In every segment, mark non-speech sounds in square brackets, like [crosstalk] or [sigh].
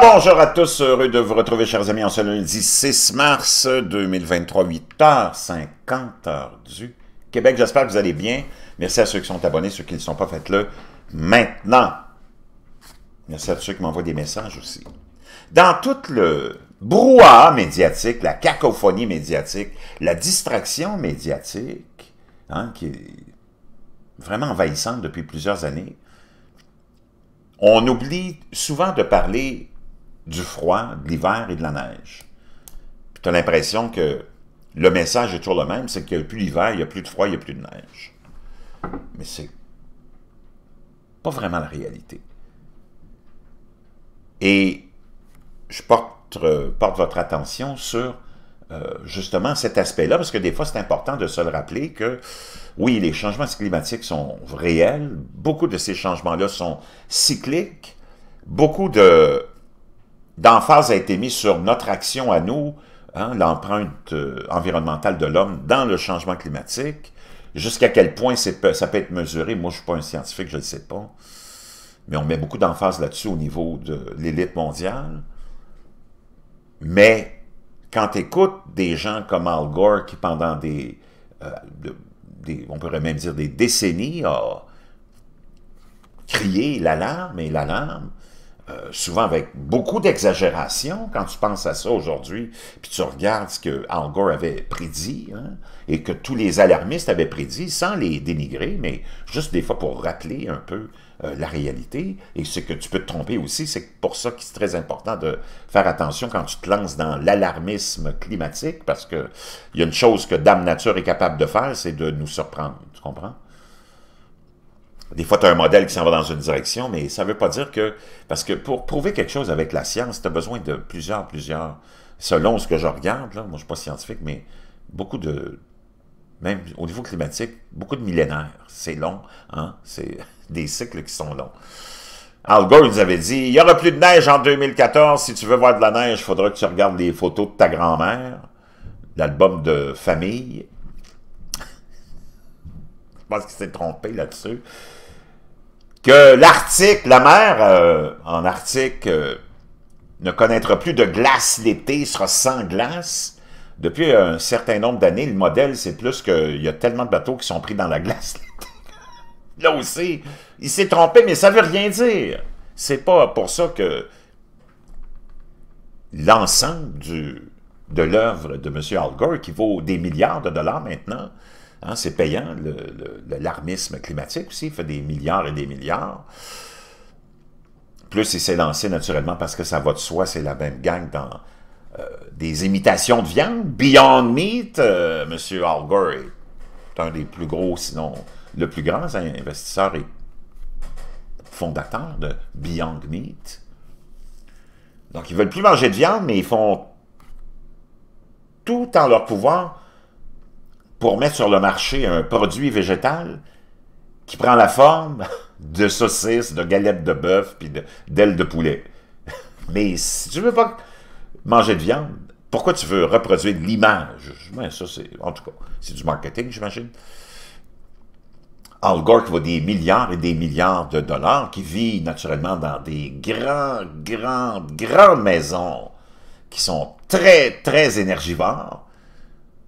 bonjour à tous, heureux de vous retrouver chers amis en ce lundi 6 mars 2023, 8h50 du Québec. J'espère que vous allez bien. Merci à ceux qui sont abonnés, ceux qui ne sont pas, faites-le maintenant. Merci à ceux qui m'envoient des messages aussi. Dans tout le brouhaha médiatique, la cacophonie médiatique, la distraction médiatique, hein, qui est vraiment envahissante depuis plusieurs années, on oublie souvent de parler du froid, de l'hiver et de la neige. tu as l'impression que le message est toujours le même, c'est qu'il n'y a plus d'hiver, il n'y a plus de froid, il n'y a plus de neige. Mais c'est pas vraiment la réalité. Et je porte, euh, votre attention sur euh, justement cet aspect-là, parce que des fois, c'est important de se le rappeler que, oui, les changements climatiques sont réels, beaucoup de ces changements-là sont cycliques, beaucoup de d'emphase a été mis sur notre action à nous, hein, l'empreinte euh, environnementale de l'homme dans le changement climatique. Jusqu'à quel point ça peut être mesuré, moi je ne suis pas un scientifique, je ne le sais pas. Mais on met beaucoup d'emphase là-dessus au niveau de l'élite mondiale. Mais quand tu écoutes des gens comme Al Gore qui pendant euh, des, on pourrait même dire des décennies a crié l'alarme et l'alarme, euh, souvent avec beaucoup d'exagération quand tu penses à ça aujourd'hui, puis tu regardes ce que Al Gore avait prédit, hein, et que tous les alarmistes avaient prédit, sans les dénigrer, mais juste des fois pour rappeler un peu euh, la réalité. Et ce que tu peux te tromper aussi, c'est pour ça qu'il est très important de faire attention quand tu te lances dans l'alarmisme climatique, parce qu'il y a une chose que Dame Nature est capable de faire, c'est de nous surprendre, tu comprends? Des fois, tu as un modèle qui s'en va dans une direction, mais ça ne veut pas dire que... Parce que pour prouver quelque chose avec la science, tu as besoin de plusieurs, plusieurs... Selon ce que je regarde, là, moi je ne suis pas scientifique, mais beaucoup de... Même au niveau climatique, beaucoup de millénaires. C'est long, hein? C'est [laughs] des cycles qui sont longs. Al Gore nous avait dit, il n'y aura plus de neige en 2014. Si tu veux voir de la neige, il faudra que tu regardes les photos de ta grand-mère, l'album de famille. Je pense qu'il s'est trompé là-dessus que l'Arctique, la mer euh, en Arctique euh, ne connaîtra plus de glace l'été, sera sans glace. Depuis un certain nombre d'années, le modèle, c'est plus qu'il y a tellement de bateaux qui sont pris dans la glace [laughs] l'été. Là aussi, il s'est trompé, mais ça ne veut rien dire. C'est pas pour ça que l'ensemble de l'œuvre de M. Al qui vaut des milliards de dollars maintenant, Hein, c'est payant, l'armisme climatique aussi, il fait des milliards et des milliards. Plus il s'est lancé naturellement parce que ça va de soi, c'est la même gang dans euh, des imitations de viande. Beyond Meat, M. Al Gore est un des plus gros, sinon le plus grand investisseur et fondateur de Beyond Meat. Donc ils ne veulent plus manger de viande, mais ils font tout en leur pouvoir pour mettre sur le marché un produit végétal qui prend la forme de saucisses, de galettes de bœuf, puis d'ailes de, poulet. [laughs] Mais si tu veux pas manger de viande, pourquoi tu veux reproduire l'image? ça, en tout cas, c'est du marketing, j'imagine. Al Gore qui vaut des milliards et des milliards de dollars, qui vit naturellement dans des grandes, grandes, grandes maisons qui sont très, très énergivores,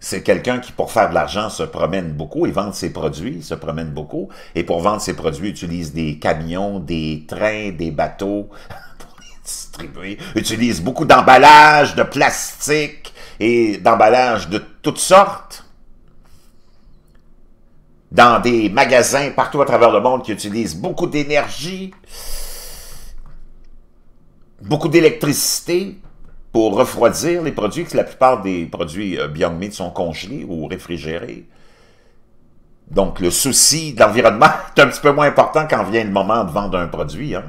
c'est quelqu'un qui, pour faire de l'argent, se promène beaucoup et vend ses produits, se promène beaucoup. Et pour vendre ses produits, utilise des camions, des trains, des bateaux [laughs] pour les distribuer. Utilise beaucoup d'emballages, de plastique et d'emballages de toutes sortes. Dans des magasins partout à travers le monde qui utilisent beaucoup d'énergie, beaucoup d'électricité, pour refroidir les produits, que la plupart des produits euh, Beyond sont congelés ou réfrigérés. Donc, le souci de l'environnement [laughs] est un petit peu moins important quand vient le moment de vendre un produit. Hein.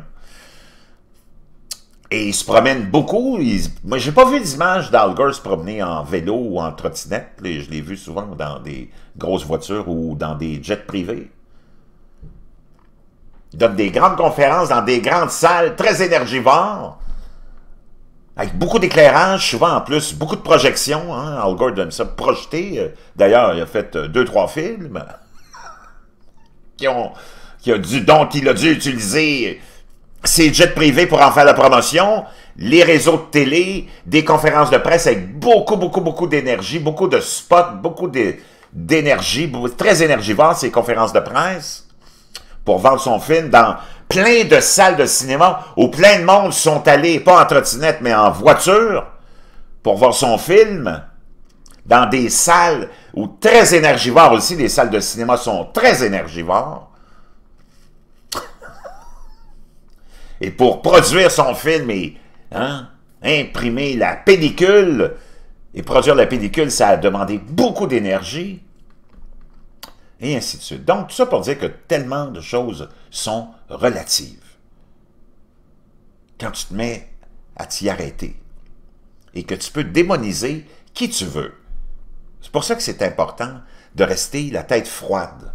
Et ils se promènent beaucoup. Moi, j'ai pas vu d'image d'Alger se promener en vélo ou en trottinette. Je l'ai vu souvent dans des grosses voitures ou dans des jets privés. Ils donnent des grandes conférences dans des grandes salles très énergivores. Avec beaucoup d'éclairage, souvent en plus, beaucoup de projections. Hein? Al Gore aime ça projeter. Euh, d'ailleurs, il a fait euh, deux, trois films [laughs] qui ont, qui a dont il a dû utiliser ses jets privés pour en faire la promotion, les réseaux de télé, des conférences de presse avec beaucoup, beaucoup, beaucoup d'énergie, beaucoup de spots, beaucoup d'énergie, très énergivore ces conférences de presse pour vendre son film dans plein de salles de cinéma où plein de monde sont allés, pas en trottinette, mais en voiture, pour voir son film, dans des salles où très énergivores aussi, les salles de cinéma sont très énergivores. et pour produire son film et hein, imprimer la pellicule, et produire la pellicule, ça a demandé beaucoup d'énergie et ainsi de suite. Donc, tout ça pour dire que tellement de choses sont relatives. Quand tu te mets à t'y arrêter et que tu peux démoniser qui tu veux, c'est pour ça que c'est important de rester la tête froide.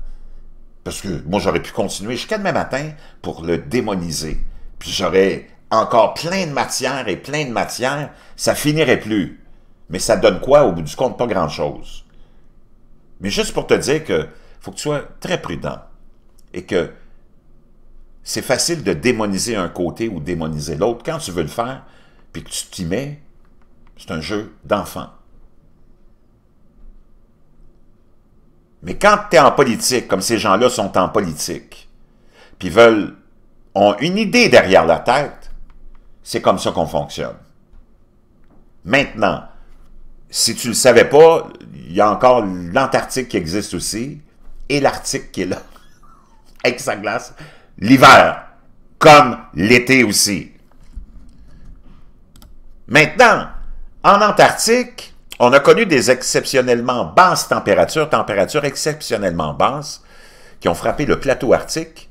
Parce que moi, j'aurais pu continuer jusqu'à demain matin pour le démoniser. Puis j'aurais encore plein de matière et plein de matière, ça finirait plus. Mais ça donne quoi au bout du compte? Pas grand-chose. Mais juste pour te dire que faut que tu sois très prudent. Et que c'est facile de démoniser un côté ou démoniser l'autre. Quand tu veux le faire, puis que tu t'y mets, c'est un jeu d'enfant. Mais quand tu es en politique, comme ces gens-là sont en politique, puis veulent, ont une idée derrière la tête, c'est comme ça qu'on fonctionne. Maintenant, si tu ne le savais pas, il y a encore l'Antarctique qui existe aussi et l'Arctique qui est là, avec sa glace, l'hiver, comme l'été aussi. Maintenant, en Antarctique, on a connu des exceptionnellement basses températures, températures exceptionnellement basses, qui ont frappé le plateau arctique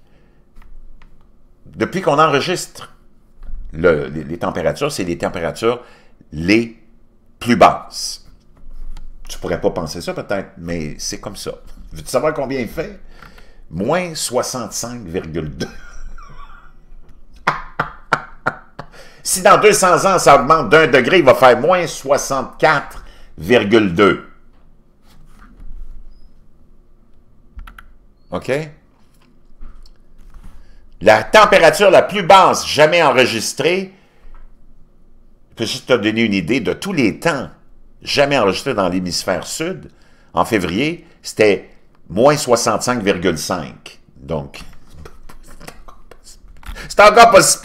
depuis qu'on enregistre les, températures, c'est les températures les plus basses. Tu pourrais pas penser ça peut-être, mais c'est comme ça. Veux-tu savoir combien il fait? Moins 65,2. [laughs] si dans 200 ans, ça augmente d'un degré, il va faire moins 64,2. OK? La température la plus basse jamais enregistrée, je peux juste te donner une idée de tous les temps jamais enregistrés dans l'hémisphère sud, en février, c'était moins 65,5. Donc, c'est encore pas si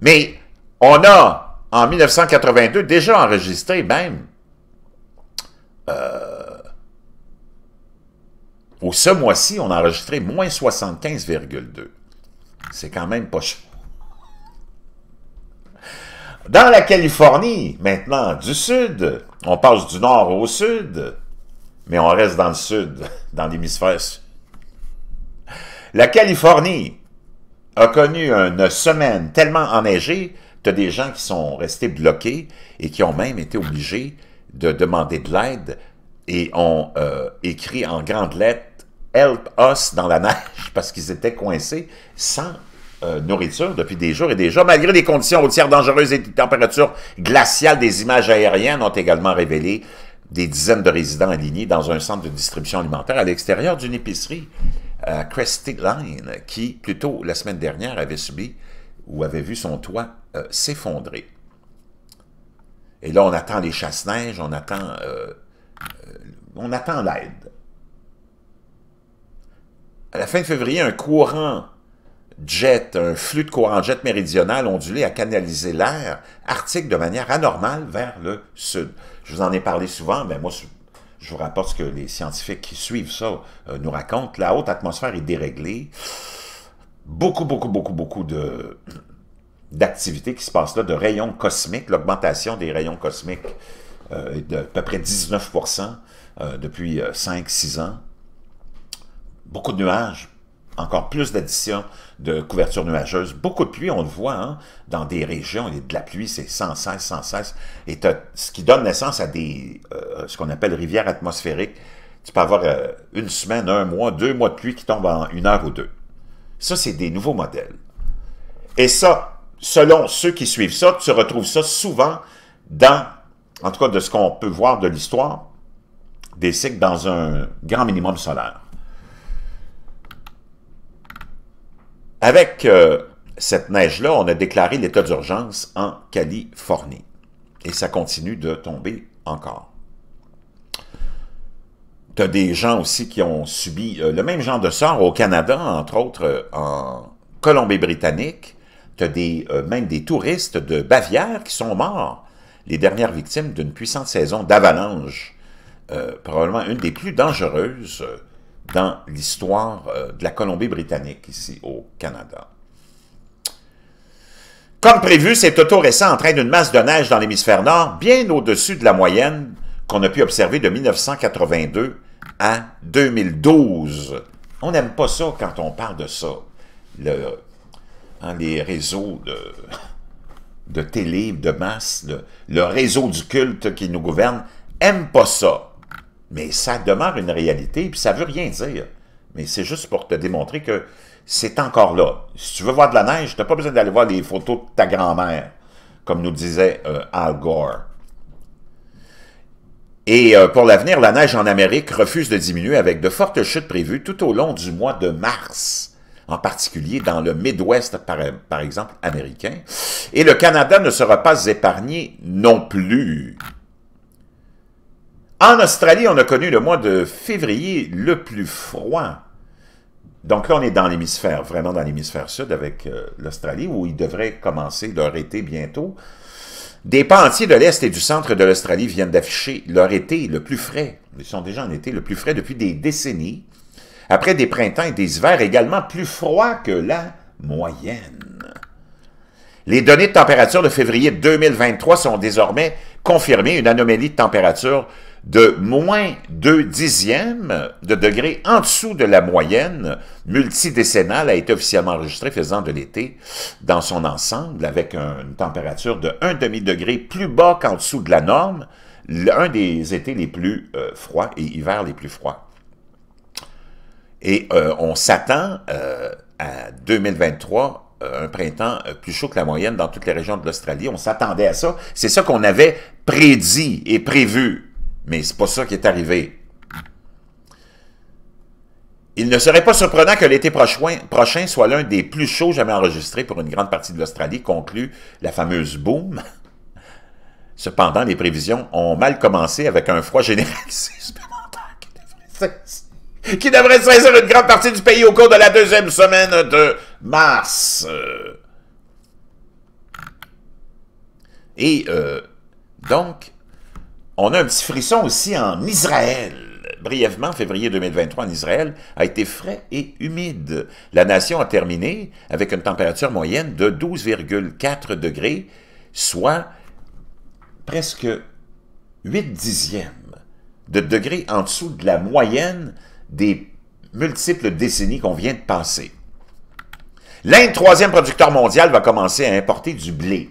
Mais on a, en 1982, déjà enregistré même euh, ce mois-ci, on a enregistré moins 75,2. C'est quand même pas chaud. Dans la Californie, maintenant, du sud, on passe du nord au sud, mais on reste dans le sud, [laughs] dans l'hémisphère. La Californie a connu une semaine tellement enneigée, tu as des gens qui sont restés bloqués et qui ont même été obligés de demander de l'aide et ont euh, écrit en grandes lettres « Help us » dans la neige [laughs] parce qu'ils étaient coincés sans euh, nourriture depuis des jours et des jours. Malgré les conditions routières dangereuses et des températures glaciales, des images aériennes ont également révélé des dizaines de résidents alignés dans un centre de distribution alimentaire à l'extérieur d'une épicerie à Crested Line, qui, plutôt la semaine dernière, avait subi ou avait vu son toit euh, s'effondrer. Et là, on attend les chasse-neige, on attend, euh, euh, on attend l'aide. À la fin de février, un courant jet, un flux de courant jet méridional ondulé à canaliser l'air arctique de manière anormale vers le sud. Je vous en ai parlé souvent, mais moi, je vous rapporte ce que les scientifiques qui suivent ça euh, nous racontent. La haute atmosphère est déréglée. Beaucoup, beaucoup, beaucoup, beaucoup d'activités qui se passent là, de rayons cosmiques, l'augmentation des rayons cosmiques euh, est de peu près 19% euh, depuis 5-6 ans. Beaucoup de nuages, encore plus d'addition de couverture nuageuse. Beaucoup de pluie, on le voit hein, dans des régions, il a de la pluie, c'est sans cesse, sans cesse. Et ce qui donne naissance à des euh, ce qu'on appelle rivières atmosphériques. Tu peux avoir euh, une semaine, un mois, deux mois de pluie qui tombent en une heure ou deux. Ça, c'est des nouveaux modèles. Et ça, selon ceux qui suivent ça, tu retrouves ça souvent dans, en tout cas de ce qu'on peut voir de l'histoire, des cycles dans un grand minimum solaire. Avec euh, cette neige-là, on a déclaré l'état d'urgence en Californie. Et ça continue de tomber encore. Tu as des gens aussi qui ont subi euh, le même genre de sort au Canada, entre autres euh, en Colombie-Britannique. Tu as des, même des touristes de Bavière qui sont morts, les dernières victimes d'une puissante saison d'avalanche, probablement une des plus dangereuses dans l'histoire euh, de la Colombie-Britannique, ici au Canada. Comme prévu, cet auto récent entraîne une masse de neige dans l'hémisphère nord, bien au-dessus de la moyenne qu'on a pu observer de 1982 à 2012. On n'aime pas ça quand on parle de ça. Hein, les réseaux de, de télé, de masse, le, le réseau du culte qui nous gouverne, aime pas ça. Mais ça demeure une réalité, puis ça veut rien dire. Mais c'est juste pour te démontrer que c'est encore là. Si tu veux voir de la neige, tu n'as pas besoin d'aller voir les photos de ta grand-mère, comme nous disait euh, Al Gore. Et euh, pour l'avenir, la neige en Amérique refuse de diminuer avec de fortes chutes prévues tout au long du mois de mars en particulier dans le Midwest, par, exemple, américain. Et le Canada ne sera pas épargné non plus. En Australie, on a connu le mois de février le plus froid. Donc là, on est dans l'hémisphère, vraiment dans l'hémisphère sud avec euh, l'Australie, où il devrait commencer leur été bientôt. Des pans de l'Est et du centre de l'Australie viennent d'afficher leur été le plus frais. Ils sont déjà en été le plus frais depuis des décennies, après des printemps et des hivers également plus froids que la moyenne. Les données de température de février 2023 sont désormais confirmé une anomalie de température de moins 2 dixièmes de degré en dessous de la moyenne multidécennale a été officiellement enregistrée faisant de l'été dans son ensemble avec une température de 1 demi-degré plus bas qu'en dessous de la norme, l'un des étés les plus euh, froids et hivers les plus froids. Et euh, on s'attend euh, à 2023 euh, un printemps euh, plus chaud que la moyenne dans toutes les régions de l'Australie. On s'attendait à ça. C'est ça qu'on avait prédit et prévu. Mais c'est pas ça qui est arrivé. Il ne serait pas surprenant que l'été prochain, soit l'un des plus chauds jamais enregistrés pour une grande partie de l'Australie, conclut la fameuse boom. [laughs] Cependant, les prévisions ont mal commencé avec un froid généralisé [laughs] qui devrait saisir une grande partie du pays au cours de la deuxième semaine de mars. Et euh, donc, on a un petit frisson aussi en Israël. Brièvement, février 2023 en Israël a été frais et humide. La nation a terminé avec une température moyenne de 12,4 degrés, soit presque 8 dixièmes de degrés en dessous de la moyenne des multiples décennies qu'on vient de passer. L'Inde, troisième producteur mondial, va commencer à importer du blé.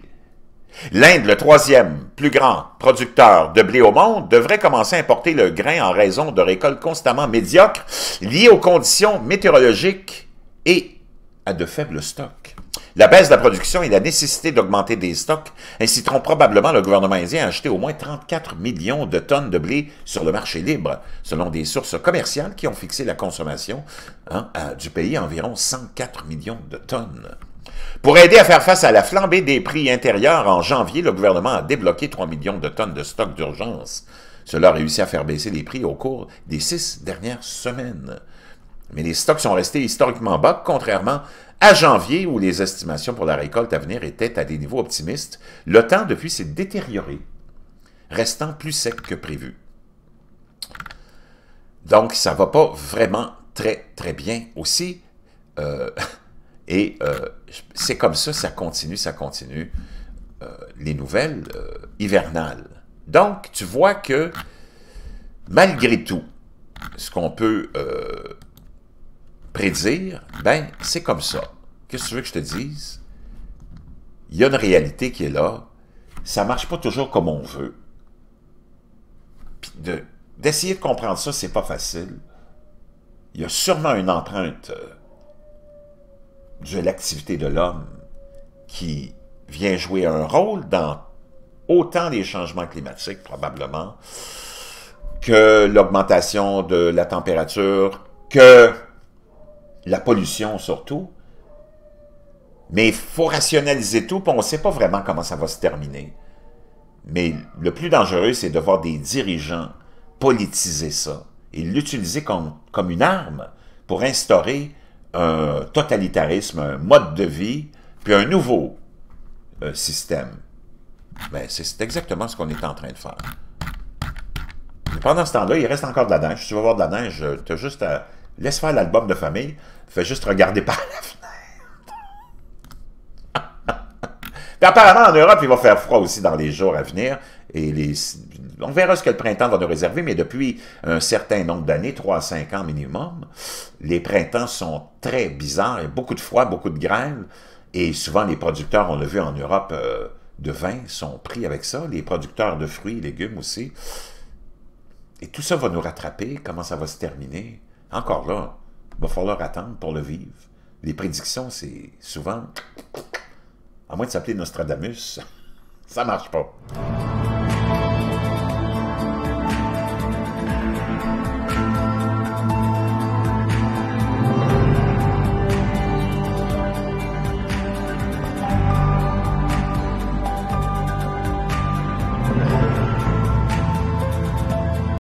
L'Inde, le troisième plus grand producteur de blé au monde, devrait commencer à importer le grain en raison de récoltes constamment médiocres liées aux conditions météorologiques et à de faibles stocks. La baisse de la production et la nécessité d'augmenter des stocks inciteront probablement le gouvernement indien à acheter au moins 34 millions de tonnes de blé sur le marché libre, selon des sources commerciales qui ont fixé la consommation hein, du pays à environ 104 millions de tonnes. Pour aider à faire face à la flambée des prix intérieurs, en janvier, le gouvernement a débloqué 3 millions de tonnes de stocks d'urgence. Cela a réussi à faire baisser les prix au cours des six dernières semaines. Mais les stocks sont restés historiquement bas, contrairement à janvier, où les estimations pour la récolte à venir étaient à des niveaux optimistes, le temps depuis s'est détérioré, restant plus sec que prévu. Donc, ça ne va pas vraiment très, très bien aussi. Euh, [laughs] et euh, c'est comme ça, ça continue, ça continue, euh, les nouvelles hivernales. Donc, tu vois que, malgré tout, ce qu'on peut prédire, ben, c'est comme ça. Qu'est-ce que tu veux que je te dise? Il y a une réalité qui est là. Ça ne marche pas toujours comme on veut. d'essayer de, comprendre ça, c'est pas facile. Il y a sûrement une empreinte euh, de l'activité de l'homme qui vient jouer un rôle dans autant les changements climatiques, probablement, que l'augmentation de la température, que la pollution surtout, mais il faut rationaliser tout, puis on ne sait pas vraiment comment ça va se terminer. Mais le plus dangereux, c'est de voir des dirigeants politiser ça et l'utiliser comme, comme une arme pour instaurer un totalitarisme, un mode de vie, puis un nouveau euh, système. mais ben, c'est exactement ce qu'on est en train de faire. pendant ce temps-là, il reste encore de la neige. Si tu veux voir de la neige, euh, tu as juste à Laisse faire l'album de famille. Fais juste regarder par la fenêtre. [laughs] apparemment, en Europe, il va faire froid aussi dans les jours à venir. Et on verra ce que le printemps va nous réserver, mais depuis un certain nombre d'années, 3 à 5 ans minimum, les printemps sont très bizarres. Il y a beaucoup de froid, beaucoup de grève. Et souvent, les producteurs, on l'a vu en Europe, euh, de vin sont pris avec ça. Les producteurs de fruits légumes aussi. Et tout ça va nous rattraper. Comment ça va se terminer? Encore là, il va falloir attendre pour le vivre. Les prédictions, c'est souvent... À moins de s'appeler Nostradamus, [laughs] ça marche pas.